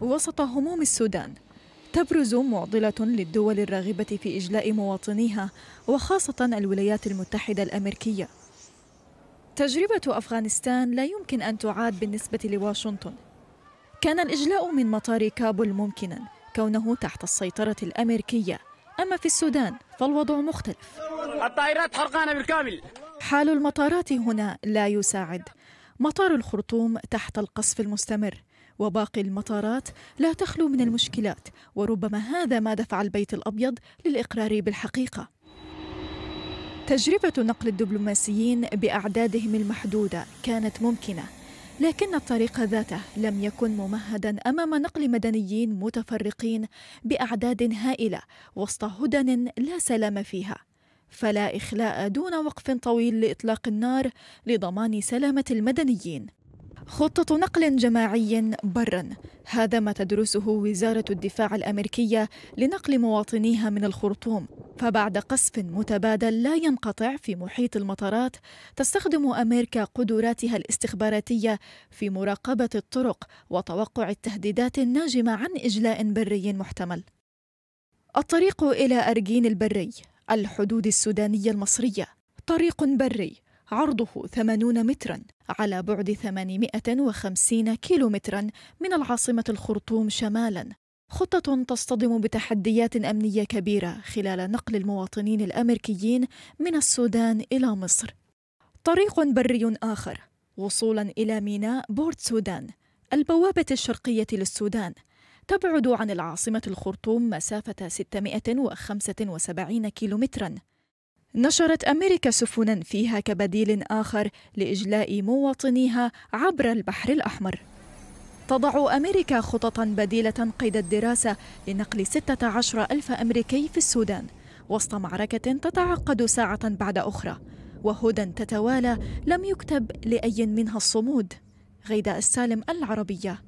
وسط هموم السودان تبرز معضلة للدول الراغبة في إجلاء مواطنيها وخاصة الولايات المتحدة الأمريكية. تجربة أفغانستان لا يمكن أن تعاد بالنسبة لواشنطن. كان الإجلاء من مطار كابول ممكنا كونه تحت السيطرة الأمريكية، أما في السودان فالوضع مختلف. الطائرات حرقانة بالكامل. حال المطارات هنا لا يساعد. مطار الخرطوم تحت القصف المستمر وباقي المطارات لا تخلو من المشكلات وربما هذا ما دفع البيت الابيض للاقرار بالحقيقه تجربه نقل الدبلوماسيين باعدادهم المحدوده كانت ممكنه لكن الطريق ذاته لم يكن ممهدا امام نقل مدنيين متفرقين باعداد هائله وسط هدن لا سلام فيها فلا اخلاء دون وقف طويل لاطلاق النار لضمان سلامه المدنيين خطة نقل جماعي برا هذا ما تدرسه وزارة الدفاع الأمريكية لنقل مواطنيها من الخرطوم فبعد قصف متبادل لا ينقطع في محيط المطارات تستخدم أمريكا قدراتها الاستخباراتية في مراقبة الطرق وتوقع التهديدات الناجمة عن إجلاء بري محتمل الطريق إلى أرجين البري الحدود السودانية المصرية طريق بري عرضه 80 مترا على بعد 850 كيلومترا من العاصمة الخرطوم شمالا خطة تصطدم بتحديات أمنية كبيرة خلال نقل المواطنين الأمريكيين من السودان إلى مصر طريق بري آخر وصولا إلى ميناء بورت سودان البوابة الشرقية للسودان تبعد عن العاصمة الخرطوم مسافة 675 كيلومترا نشرت أمريكا سفنا فيها كبديل آخر لإجلاء مواطنيها عبر البحر الأحمر تضع أمريكا خططا بديلة قيد الدراسة لنقل 16 ألف أمريكي في السودان وسط معركة تتعقد ساعة بعد أخرى وهدى تتوالى لم يكتب لأي منها الصمود غيداء السالم العربية